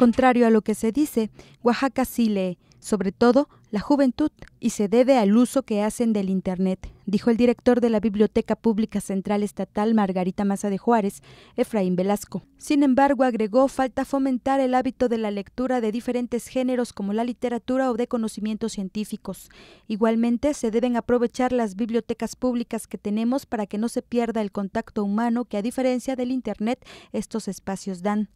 Contrario a lo que se dice, Oaxaca sí lee, sobre todo la juventud, y se debe al uso que hacen del Internet, dijo el director de la Biblioteca Pública Central Estatal Margarita Maza de Juárez, Efraín Velasco. Sin embargo, agregó, falta fomentar el hábito de la lectura de diferentes géneros como la literatura o de conocimientos científicos. Igualmente, se deben aprovechar las bibliotecas públicas que tenemos para que no se pierda el contacto humano que a diferencia del Internet estos espacios dan.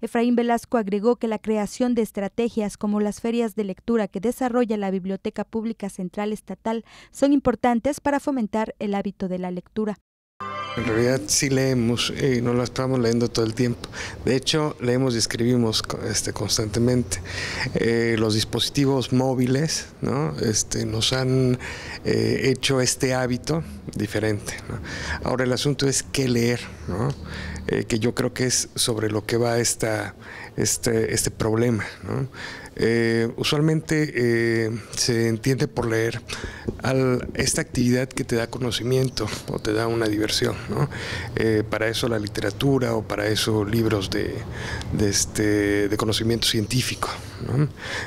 Efraín Velasco agregó que la creación de estrategias como las ferias de lectura que desarrolla la Biblioteca Pública Central Estatal son importantes para fomentar el hábito de la lectura. En realidad sí leemos y no lo estamos leyendo todo el tiempo. De hecho, leemos y escribimos este, constantemente. Eh, los dispositivos móviles ¿no? este, nos han eh, hecho este hábito diferente. Ahora el asunto es qué leer, ¿no? Eh, que yo creo que es sobre lo que va esta, este, este problema. usualmente se entiende por leer al, esta actividad que te da conocimiento o te da una diversión. Eh, para eso la literatura o para eso libros de, este, conocimiento científico.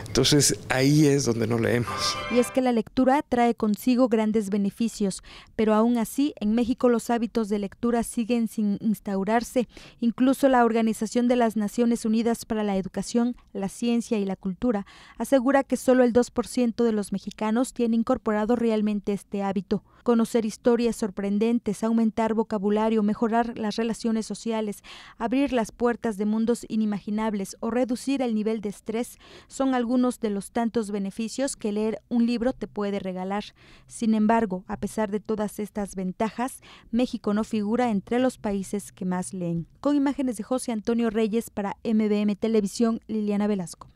Entonces ahí es donde no leemos. Y es que la lectura trae consigo grandes beneficios, pero aún así en México los hábitos de lectura siguen sin instaurarse. Incluso la Organización de las Naciones Unidas para la Educación, la Ciencia y la Cultura asegura que solo el 2% de los mexicanos tiene incorporado realmente este hábito conocer historias sorprendentes, aumentar vocabulario, mejorar las relaciones sociales, abrir las puertas de mundos inimaginables o reducir el nivel de estrés son algunos de los tantos beneficios que leer un libro te puede regalar. Sin embargo, a pesar de todas estas ventajas, México no figura entre los países que más leen. Con imágenes de José Antonio Reyes para MBM Televisión, Liliana Velasco.